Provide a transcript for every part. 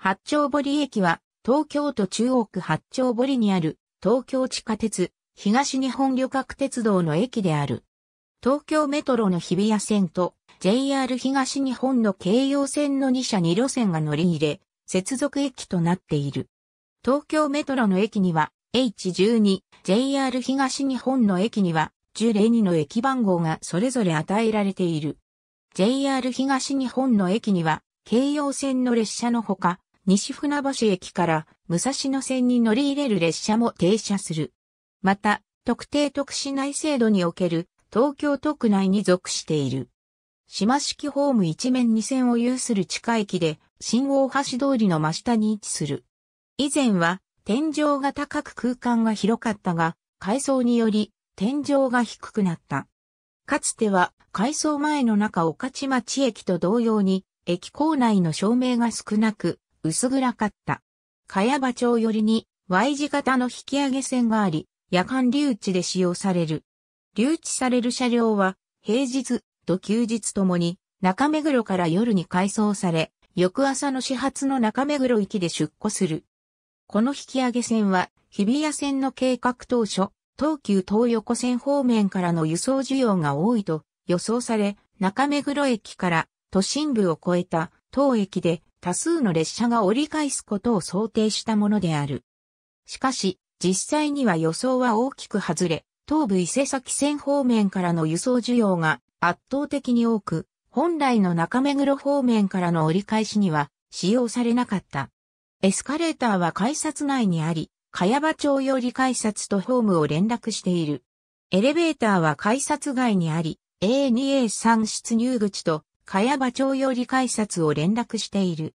八丁堀駅は、東京都中央区八丁堀にある、東京地下鉄、東日本旅客鉄道の駅である。東京メトロの日比谷線と JR 東日本の京葉線の2社2路線が乗り入れ、接続駅となっている。東京メトロの駅には H12、JR 東日本の駅には1 0レ2の駅番号がそれぞれ与えられている。JR 東日本の駅には京葉線の列車のほか、西船橋駅から武蔵野線に乗り入れる列車も停車する。また、特定特市内制度における東京都区内に属している。島式ホーム一面二線を有する地下駅で、新大橋通りの真下に位置する。以前は、天井が高く空間が広かったが、改装により、天井が低くなった。かつては、改装前の中御徒町駅と同様に、駅構内の照明が少なく、薄暗かった。茅場町寄りに Y 字型の引き上げ線があり、夜間留置で使用される。留置される車両は、平日、と休日ともに、中目黒から夜に改装され、翌朝の始発の中目黒駅で出庫する。この引き上げ線は、日比谷線の計画当初、東急東横線方面からの輸送需要が多いと予想され、中目黒駅から都心部を越えた当駅で多数の列車が折り返すことを想定したものである。しかし、実際には予想は大きく外れ、東部伊勢崎線方面からの輸送需要が圧倒的に多く、本来の中目黒方面からの折り返しには使用されなかった。エスカレーターは改札内にあり、茅場町より改札とホームを連絡している。エレベーターは改札外にあり、A2A3 出入口と茅場町より改札を連絡している。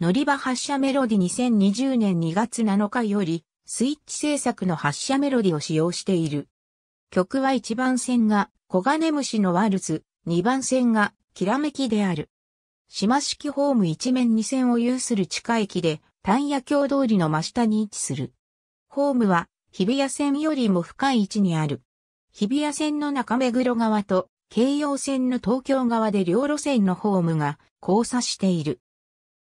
乗り場発車メロディ2020年2月7日より、スイッチ制作の発車メロディを使用している。曲は1番線が、小金虫のワルツ、2番線が、きらめきである。島式ホーム一面二線を有する地下駅で、丹野橋通りの真下に位置する。ホームは、日比谷線よりも深い位置にある。日比谷線の中目黒側と京葉線の東京側で両路線のホームが交差している。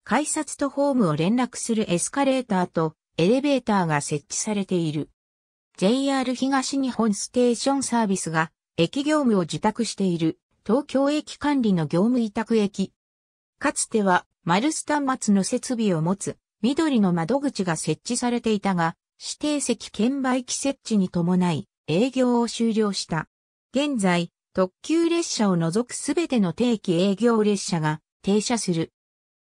改札とホームを連絡するエスカレーターとエレベーターが設置されている。JR 東日本ステーションサービスが駅業務を受託している東京駅管理の業務委託駅。かつては丸ス端末の設備を持つ緑の窓口が設置されていたが、指定席券売機設置に伴い営業を終了した。現在、特急列車を除くすべての定期営業列車が停車する。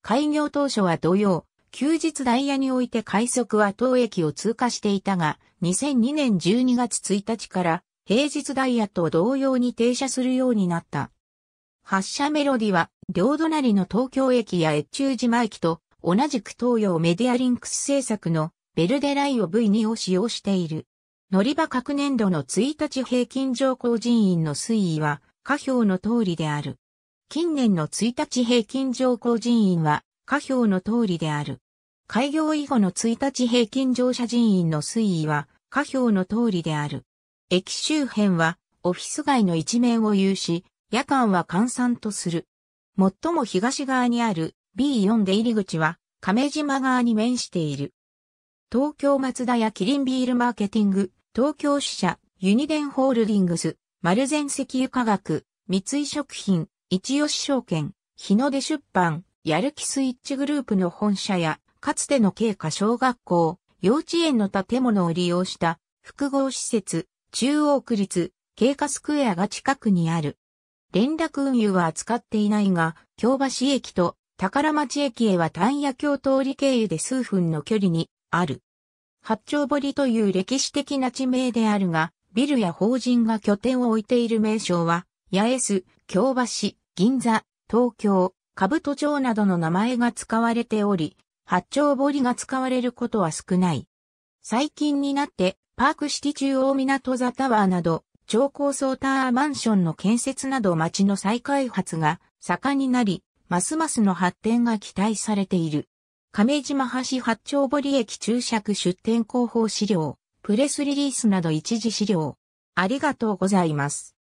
開業当初は同様、休日ダイヤにおいて快速は当駅を通過していたが、2002年12月1日から平日ダイヤと同様に停車するようになった。発車メロディは、両隣の東京駅や越中島駅と、同じく東洋メディアリンクス製作のベルデライオ V2 を使用している。乗り場各年度の1日平均乗降人員の推移は、下表の通りである。近年の1日平均乗降人員は、下表の通りである。開業以後の1日平均乗車人員の推移は、下表の通りである。駅周辺は、オフィス街の一面を有し、夜間は閑散とする。最も東側にある B4 出入り口は、亀島側に面している。東京松田やキリンビールマーケティング、東京支社、ユニデンホールディングス、丸善石油化学、三井食品、一吉証券、日の出出版、やる気スイッチグループの本社や、かつての経過小学校、幼稚園の建物を利用した複合施設、中央区立、経過スクエアが近くにある。連絡運輸は扱っていないが、京橋駅と宝町駅へは単野京通り経由で数分の距離にある。八丁堀という歴史的な地名であるが、ビルや法人が拠点を置いている名称は、八重洲、京橋、銀座、東京、兜町などの名前が使われており、八丁堀が使われることは少ない。最近になって、パークシティ中央港座タワーなど、超高層タワーマンションの建設など町の再開発が盛んになり、ますますの発展が期待されている。亀島橋八丁堀駅注釈出店広報資料、プレスリリースなど一時資料。ありがとうございます。